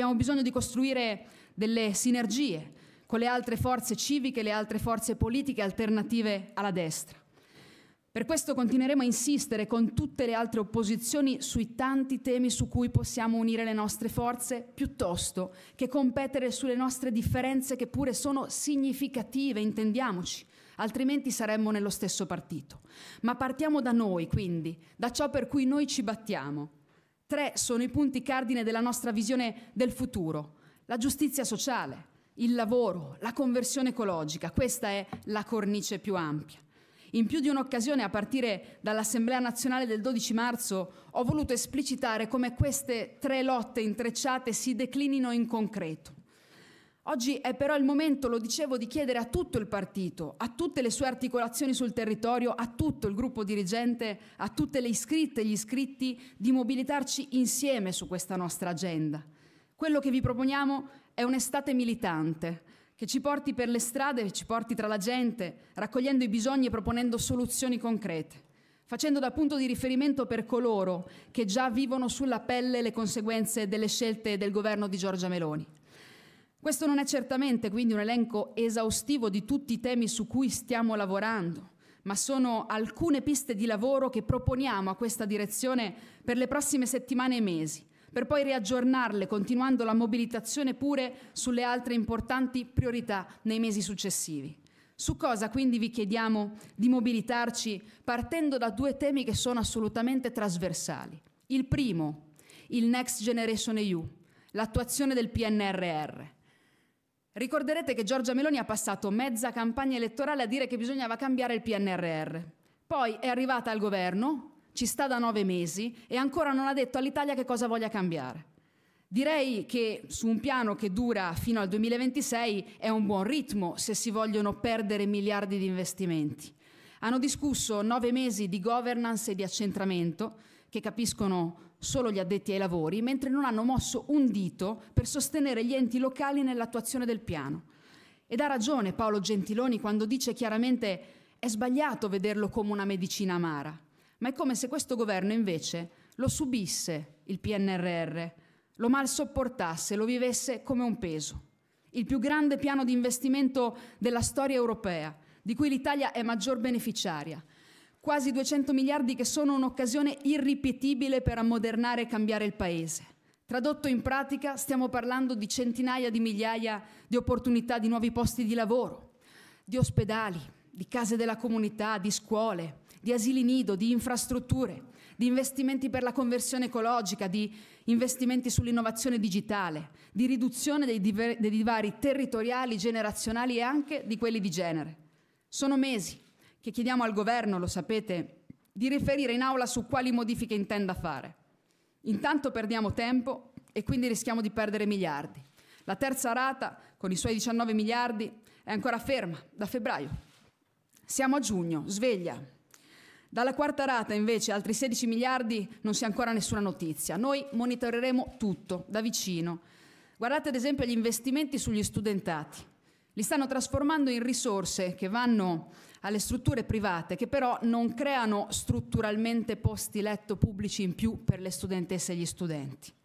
Abbiamo bisogno di costruire delle sinergie con le altre forze civiche, le altre forze politiche alternative alla destra. Per questo continueremo a insistere con tutte le altre opposizioni sui tanti temi su cui possiamo unire le nostre forze, piuttosto che competere sulle nostre differenze che pure sono significative, intendiamoci, altrimenti saremmo nello stesso partito. Ma partiamo da noi, quindi, da ciò per cui noi ci battiamo, Tre sono i punti cardine della nostra visione del futuro. La giustizia sociale, il lavoro, la conversione ecologica. Questa è la cornice più ampia. In più di un'occasione, a partire dall'Assemblea nazionale del 12 marzo, ho voluto esplicitare come queste tre lotte intrecciate si declinino in concreto. Oggi è però il momento, lo dicevo, di chiedere a tutto il partito, a tutte le sue articolazioni sul territorio, a tutto il gruppo dirigente, a tutte le iscritte e gli iscritti di mobilitarci insieme su questa nostra agenda. Quello che vi proponiamo è un'estate militante che ci porti per le strade, ci porti tra la gente, raccogliendo i bisogni e proponendo soluzioni concrete facendo da punto di riferimento per coloro che già vivono sulla pelle le conseguenze delle scelte del governo di Giorgia Meloni. Questo non è certamente quindi un elenco esaustivo di tutti i temi su cui stiamo lavorando, ma sono alcune piste di lavoro che proponiamo a questa direzione per le prossime settimane e mesi, per poi riaggiornarle continuando la mobilitazione pure sulle altre importanti priorità nei mesi successivi. Su cosa quindi vi chiediamo di mobilitarci partendo da due temi che sono assolutamente trasversali. Il primo, il Next Generation EU, l'attuazione del PNRR. Ricorderete che Giorgia Meloni ha passato mezza campagna elettorale a dire che bisognava cambiare il PNRR. Poi è arrivata al governo, ci sta da nove mesi e ancora non ha detto all'Italia che cosa voglia cambiare. Direi che su un piano che dura fino al 2026 è un buon ritmo se si vogliono perdere miliardi di investimenti. Hanno discusso nove mesi di governance e di accentramento, che capiscono solo gli addetti ai lavori, mentre non hanno mosso un dito per sostenere gli enti locali nell'attuazione del piano. Ed ha ragione Paolo Gentiloni quando dice chiaramente è sbagliato vederlo come una medicina amara, ma è come se questo governo invece lo subisse il PNRR, lo mal sopportasse, lo vivesse come un peso. Il più grande piano di investimento della storia europea, di cui l'Italia è maggior beneficiaria, quasi 200 miliardi che sono un'occasione irripetibile per ammodernare e cambiare il Paese. Tradotto in pratica, stiamo parlando di centinaia di migliaia di opportunità di nuovi posti di lavoro, di ospedali, di case della comunità, di scuole, di asili nido, di infrastrutture, di investimenti per la conversione ecologica, di investimenti sull'innovazione digitale, di riduzione dei, divari territoriali, generazionali e anche di quelli di genere. Sono mesi, che chiediamo al governo, lo sapete, di riferire in aula su quali modifiche intenda fare. Intanto perdiamo tempo e quindi rischiamo di perdere miliardi. La terza rata, con i suoi 19 miliardi, è ancora ferma da febbraio. Siamo a giugno, sveglia. Dalla quarta rata, invece, altri 16 miliardi non si ha ancora nessuna notizia. Noi monitoreremo tutto da vicino. Guardate ad esempio gli investimenti sugli studentati. Li stanno trasformando in risorse che vanno alle strutture private, che però non creano strutturalmente posti letto pubblici in più per le studentesse e gli studenti.